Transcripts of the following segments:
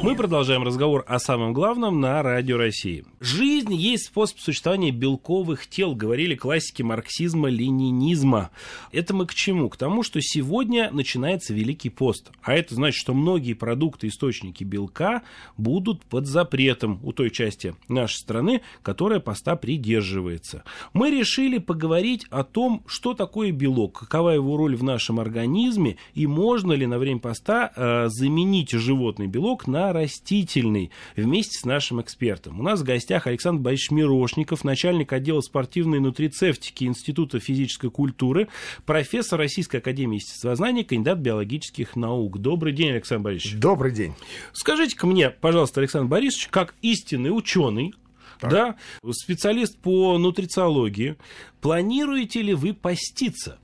Мы продолжаем разговор о самом главном на Радио России. Жизнь есть способ существования белковых тел, говорили классики марксизма, ленинизма. Это мы к чему? К тому, что сегодня начинается Великий пост. А это значит, что многие продукты, источники белка будут под запретом у той части нашей страны, которая поста придерживается. Мы решили поговорить о том, что такое белок, какова его роль в нашем организме и можно ли на время поста э, заменить животный белок на на растительный вместе с нашим экспертом. У нас в гостях Александр Борисович Мирошников, начальник отдела спортивной нутрицептики Института физической культуры, профессор Российской академии естествознания, кандидат биологических наук. Добрый день, Александр Борисович. Добрый день. Скажите-ка мне, пожалуйста, Александр Борисович, как истинный ученый, так. да, специалист по нутрициологии, планируете ли вы поститься?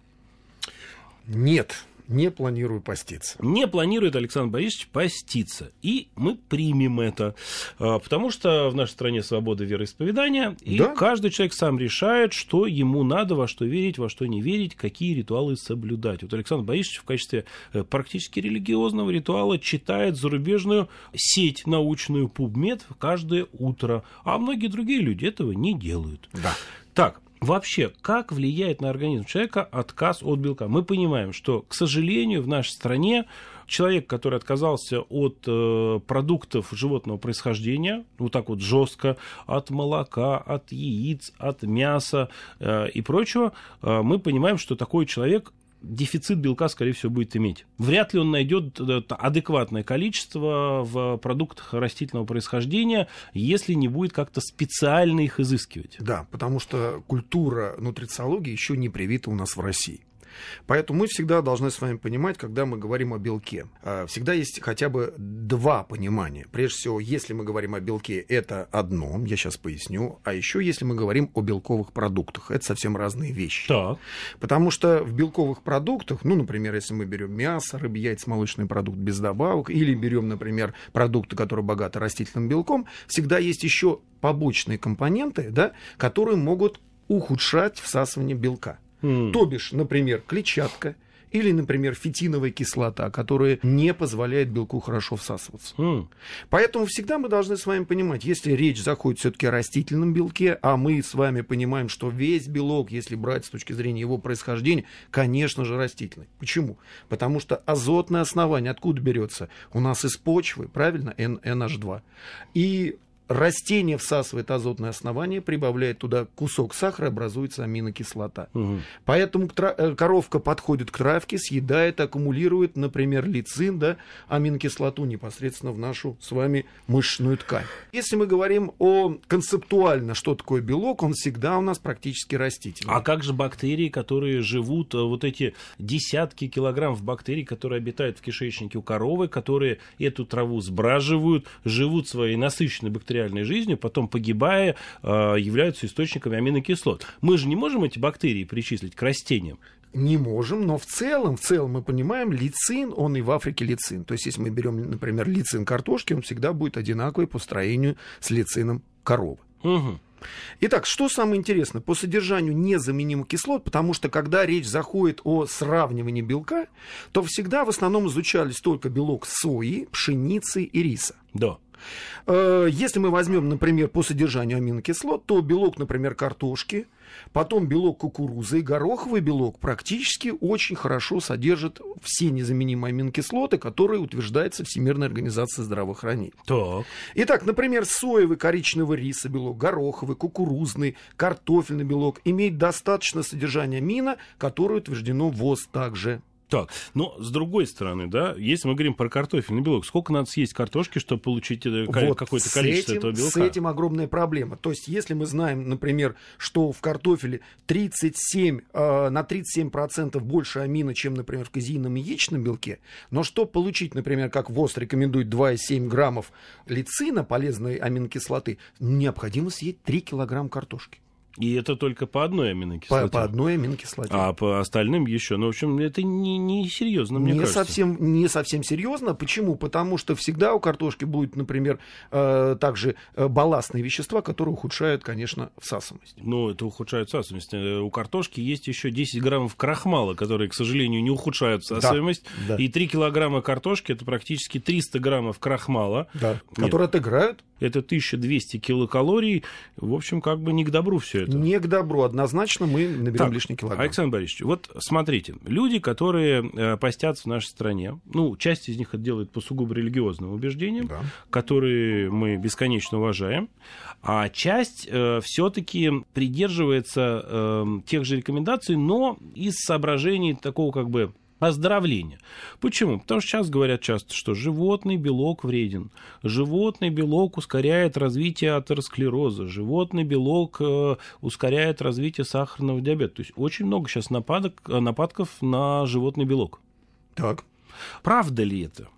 Нет, не планирую поститься. Не планирует Александр Борисович поститься. И мы примем это. А, потому что в нашей стране свобода вероисповедания. И да? каждый человек сам решает, что ему надо, во что верить, во что не верить, какие ритуалы соблюдать. Вот Александр Борисович в качестве э, практически религиозного ритуала читает зарубежную сеть научную PubMed каждое утро. А многие другие люди этого не делают. Да. Так, Вообще, как влияет на организм человека отказ от белка? Мы понимаем, что, к сожалению, в нашей стране человек, который отказался от э, продуктов животного происхождения, вот так вот жестко, от молока, от яиц, от мяса э, и прочего, э, мы понимаем, что такой человек дефицит белка, скорее всего, будет иметь. Вряд ли он найдет э, адекватное количество в продуктах растительного происхождения, если не будет как-то специально их изыскивать. Да, потому что культура нутрициологии еще не привита у нас в России. Поэтому мы всегда должны с вами понимать, когда мы говорим о белке, а, всегда есть хотя бы два понимания. Прежде всего, если мы говорим о белке, это одно, я сейчас поясню. А еще, если мы говорим о белковых продуктах, это совсем разные вещи. Да. Потому что в белковых продуктах, ну, например, если мы берем мясо, рыб, яйца, молочный продукт без добавок, или берем, например, продукты, которые богаты растительным белком, всегда есть еще побочные компоненты, да, которые могут ухудшать всасывание белка. Mm. То бишь, например, клетчатка или, например, фитиновая кислота, которая не позволяет белку хорошо всасываться. Mm. Поэтому всегда мы должны с вами понимать, если речь заходит все-таки о растительном белке, а мы с вами понимаем, что весь белок, если брать с точки зрения его происхождения, конечно же растительный. Почему? Потому что азотное основание откуда берется? У нас из почвы, правильно, NH2. И растение всасывает азотное основание, прибавляет туда кусок сахара, образуется аминокислота. Угу. Поэтому э, коровка подходит к травке, съедает, аккумулирует, например, лицин, да, аминокислоту непосредственно в нашу с вами мышечную ткань. Если мы говорим о концептуально, что такое белок, он всегда у нас практически растительный. А как же бактерии, которые живут, э, вот эти десятки килограммов бактерий, которые обитают в кишечнике у коровы, которые эту траву сбраживают, живут своей насыщенной бактерией реальной жизнью, потом погибая, а, являются источниками аминокислот. Мы же не можем эти бактерии причислить к растениям. Не можем, но в целом, в целом мы понимаем, лицин, он и в Африке лицин. То есть, если мы берем, например, лицин картошки, он всегда будет одинаковый по строению с лицином коровы. Угу. Итак, что самое интересное? По содержанию незаменимых кислот, потому что когда речь заходит о сравнивании белка, то всегда в основном изучались только белок сои, пшеницы и риса. Да. Э, если мы возьмем, например, по содержанию аминокислот, то белок, например, картошки, потом белок кукурузы и гороховый белок практически очень хорошо содержит все незаменимые аминокислоты, которые утверждается Всемирной Организацией здравоохранения. Так. Итак, например, соевый, коричневый рис, белок гороховый, кукурузный, картофельный белок имеет достаточно содержания амина, которое утверждено ВОЗ также. Так, но с другой стороны, да, если мы говорим про картофельный белок, сколько надо съесть картошки, чтобы получить э, вот какое-то количество этим, этого белка? С этим огромная проблема. То есть, если мы знаем, например, что в картофеле 37, э, на 37% больше амина, чем, например, в казеином и яичном белке, но чтобы получить, например, как ВОЗ рекомендует 2,7 граммов лецина, полезной аминокислоты, необходимо съесть 3 килограмма картошки. И это только по одной аминокислоте. По, по одной аминокислоте. А по остальным еще. Ну, в общем, это не, не серьезно, мне не кажется. Совсем, не совсем серьезно. Почему? Потому что всегда у картошки будет, например, э, также э, балластные вещества, которые ухудшают, конечно, всасываемость. Ну, это ухудшает всасываемость. Э, у картошки есть еще 10 граммов крахмала, которые, к сожалению, не ухудшают всасываемость. Да, да. И 3 килограмма картошки – это практически 300 граммов крахмала. Да, Нет. которые отыграют. Это 1200 килокалорий. В общем, как бы не к добру все это. Не к добру. Однозначно мы наберем так, лишний килограмм. Александр Борисович, вот смотрите. Люди, которые э, постятся в нашей стране, ну, часть из них это делает по сугубо религиозным убеждениям, да. которые мы бесконечно уважаем, а часть э, все-таки придерживается э, тех же рекомендаций, но из соображений такого как бы оздоровления. Почему? Потому что сейчас говорят часто, что животный белок вреден, животный белок ускоряет развитие атеросклероза, животный белок э, ускоряет развитие сахарного диабета. То есть очень много сейчас нападок, э, нападков на животный белок. Так. Правда ли это?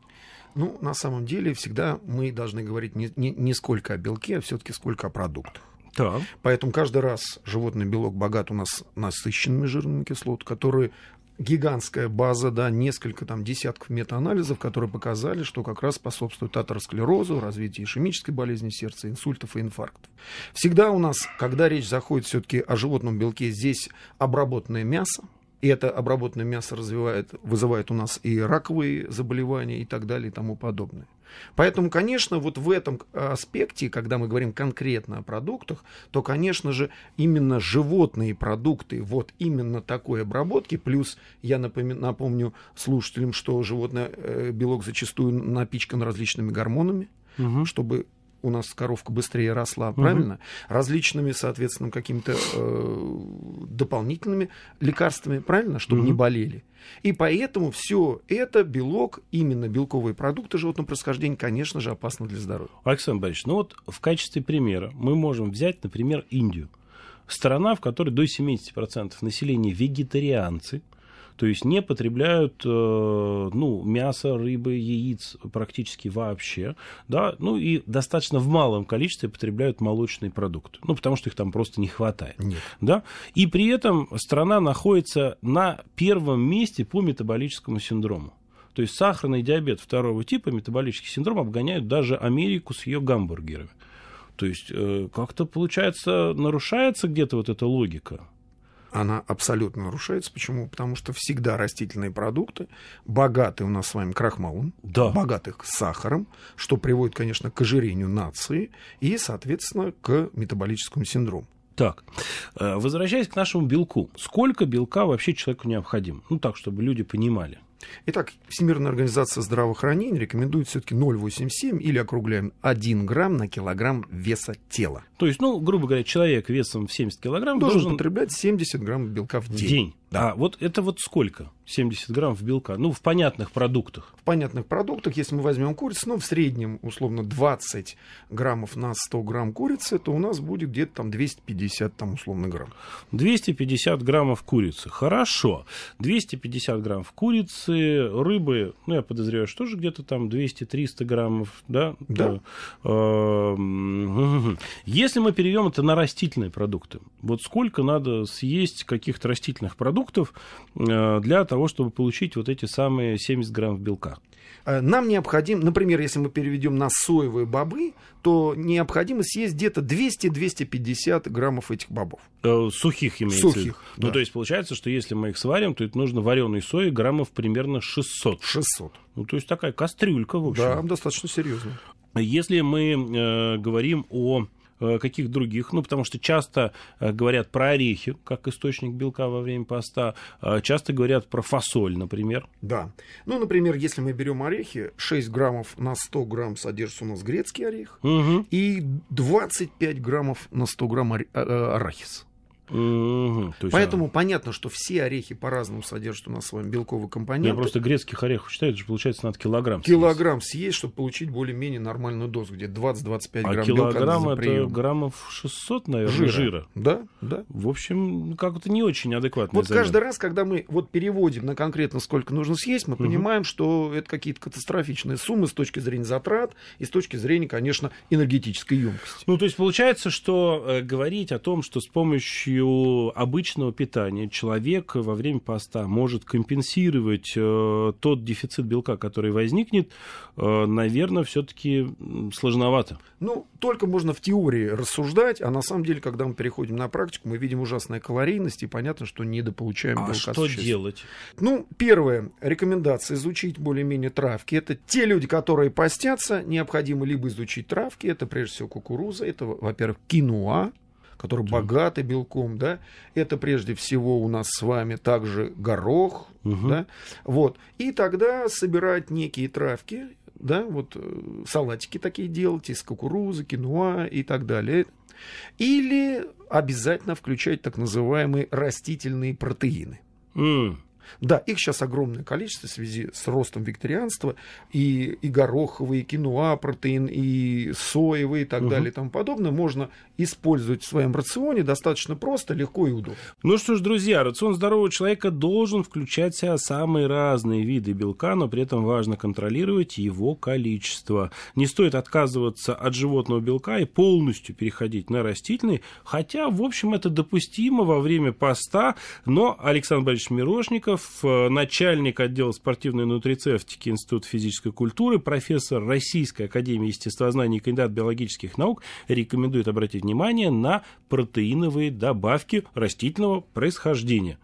Ну, на самом деле, всегда мы должны говорить не, не, не сколько о белке, а все-таки сколько о продуктах. Так. Поэтому каждый раз животный белок богат у нас насыщенными жирными кислотами, которые гигантская база, да, несколько там десятков метаанализов, которые показали, что как раз способствует атеросклерозу, развитию ишемической болезни сердца, инсультов и инфарктов. Всегда у нас, когда речь заходит все-таки о животном белке, здесь обработанное мясо, и это обработанное мясо развивает, вызывает у нас и раковые заболевания и так далее и тому подобное. Поэтому, конечно, вот в этом аспекте, когда мы говорим конкретно о продуктах, то, конечно же, именно животные продукты, вот именно такой обработки, плюс я напомню, напомню слушателям, что животное э, белок зачастую напичкан различными гормонами, угу. чтобы у нас коровка быстрее росла, правильно? Угу. Различными, соответственно, какими-то э, дополнительными лекарствами, правильно, чтобы угу. не болели. И поэтому все это белок, именно белковые продукты животного происхождения, конечно же, опасно для здоровья. Александр Борисович, ну вот в качестве примера мы можем взять, например, Индию. Страна, в которой до 70% населения вегетарианцы – то есть не потребляют э, ну, мясо, рыбы, яиц практически вообще. Да? Ну и достаточно в малом количестве потребляют молочные продукты. Ну потому что их там просто не хватает. Нет. Да? И при этом страна находится на первом месте по метаболическому синдрому. То есть сахарный диабет второго типа, метаболический синдром обгоняют даже Америку с ее гамбургерами. То есть э, как-то получается нарушается где-то вот эта логика она абсолютно нарушается. Почему? Потому что всегда растительные продукты богаты у нас с вами крахмалом, да. богатых сахаром, что приводит, конечно, к ожирению нации и, соответственно, к метаболическому синдрому. Так, э, возвращаясь к нашему белку, сколько белка вообще человеку необходимо? Ну так, чтобы люди понимали. Итак, Всемирная организация здравоохранения рекомендует все-таки 0,87 или округляем 1 грамм на килограмм веса тела. То есть, ну, грубо говоря, человек весом в 70 килограмм должен, должен потреблять 70 грамм белка в день. день. Да. А вот это вот сколько? 70 в белка? Ну, в понятных продуктах. В понятных продуктах, если мы возьмем курицу, ну, в среднем, условно, 20 граммов на 100 грамм курицы, то у нас будет где-то там 250, там, условно, грамм. 250 граммов курицы. Хорошо. 250 граммов курицы, рыбы, ну, я подозреваю, что же где-то там 200-300 граммов, да? Да. Э, эм, если мы перейдем это на растительные продукты, вот сколько надо съесть каких-то растительных продуктов, продуктов э, для того, чтобы получить вот эти самые 70 грамм белка. Э, нам необходимо, например, если мы переведем на соевые бобы, то необходимо съесть где-то 200-250 граммов этих бобов. Э, сухих имеется. Сухих. Ну, то есть получается, что если мы их сварим, то это нужно вареной сои граммов примерно 600. 600. Ну, то есть такая кастрюлька, в общем. Да, достаточно серьезно. Если мы э, говорим о Э, каких других, ну, потому что часто э, говорят про орехи, как источник белка во время поста, э, часто говорят про фасоль, например. Да. Ну, например, если мы берем орехи, 6 граммов на 100 грамм содержится у нас грецкий орех угу. и 25 граммов на 100 грамм арахис. Угу, Поэтому а... понятно, что все орехи по-разному содержат у нас с вами белковые компоненты. Я просто грецких орехов считаю, это же получается надо килограмм съесть. Килограмм съесть, чтобы получить более-менее нормальную дозу, где 20-25 а грамм килограмм белка это граммов 600, наверное, жира. жира. Да, да. В общем, как-то не очень адекватно. Вот замена. каждый раз, когда мы вот переводим на конкретно сколько нужно съесть, мы угу. понимаем, что это какие-то катастрофичные суммы с точки зрения затрат и с точки зрения, конечно, энергетической емкости. Ну, то есть получается, что э, говорить о том, что с помощью помощью обычного питания человек во время поста может компенсировать э, тот дефицит белка, который возникнет, э, наверное, все-таки сложновато. Ну, только можно в теории рассуждать, а на самом деле, когда мы переходим на практику, мы видим ужасная калорийность, и понятно, что недополучаем а белка. А что делать? Ну, первое, рекомендация изучить более-менее травки. Это те люди, которые постятся, необходимо либо изучить травки, это прежде всего кукуруза, это, во-первых, киноа, который да. богаты белком, да, это прежде всего у нас с вами также горох, угу. да, вот, и тогда собирать некие травки, да, вот э, салатики такие делать из кукурузы, киноа и так далее, или обязательно включать так называемые растительные протеины. Mm. Да, их сейчас огромное количество в связи с ростом викторианства и, и гороховый, и киноа, протеин, и соевый, и так угу. далее, и тому подобное, можно использовать в своем рационе достаточно просто, легко и удобно. Ну что ж, друзья, рацион здорового человека должен включать в себя самые разные виды белка, но при этом важно контролировать его количество. Не стоит отказываться от животного белка и полностью переходить на растительный, хотя, в общем, это допустимо во время поста, но Александр Борисович Мирошников Мурадов, э, начальник отдела спортивной нутрицептики Института физической культуры, профессор Российской академии естествознания и кандидат биологических наук, рекомендует обратить внимание на протеиновые добавки растительного происхождения.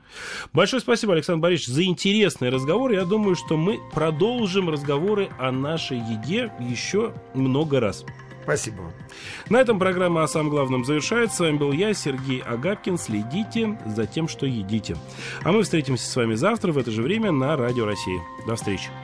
Большое спасибо, Александр Борисович, за интересный разговор. Я думаю, что мы продолжим разговоры о нашей еде еще много раз. Спасибо. На этом программа о самом главном завершается. С вами был я, Сергей Агапкин. Следите за тем, что едите. А мы встретимся с вами завтра в это же время на Радио России. До встречи.